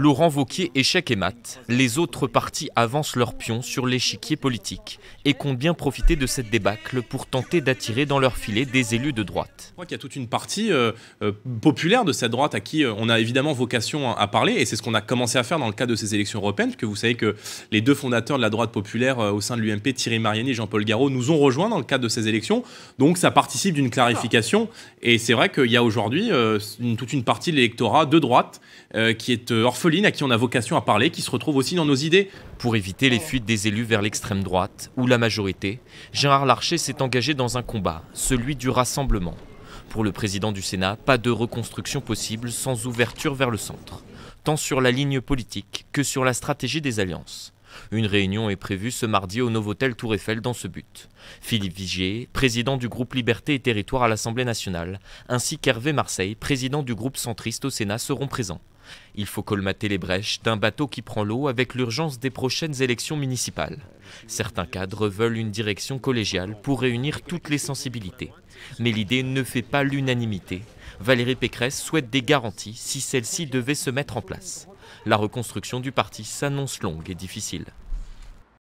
Laurent Vauquier échec et mat. Les autres partis avancent leurs pions sur l'échiquier politique et comptent bien profiter de cette débâcle pour tenter d'attirer dans leur filet des élus de droite. Je crois qu'il y a toute une partie euh, euh, populaire de cette droite à qui euh, on a évidemment vocation à, parler et c'est ce qu'on a commencé à faire dans le cadre de ces élections européennes, que vous savez que les deux fondateurs de la droite populaire au sein de l'UMP, Thierry Mariani et Jean-Paul Garraud, nous ont rejoints dans le cadre de ces élections. Donc ça participe d'une clarification et c'est vrai qu'il y a aujourd'hui toute une partie de l'électorat de droite qui est orpheline à qui on a vocation à parler qui se retrouve aussi dans nos idées. Pour éviter les fuites des élus vers l'extrême droite ou la majorité, Gérard Larcher s'est engagé dans un combat, celui du rassemblement. Pour le président du Sénat, pas de reconstruction possible sans ouverture vers le centre, tant sur la ligne politique que sur la stratégie des alliances. Une réunion est prévue ce mardi au Novotel Tour Eiffel dans ce but. Philippe Vigier, président du groupe Liberté et Territoire à l'Assemblée nationale, ainsi qu'Hervé Marseille, président du groupe centriste au Sénat, seront présents. Il faut colmater les brèches d'un bateau qui prend l'eau avec l'urgence des prochaines élections municipales. Certains cadres veulent une direction collégiale pour réunir toutes les sensibilités. Mais l'idée ne fait pas l'unanimité. Valérie Pécresse souhaite des garanties si celle-ci devait se mettre en place. La reconstruction du parti s'annonce longue et difficile.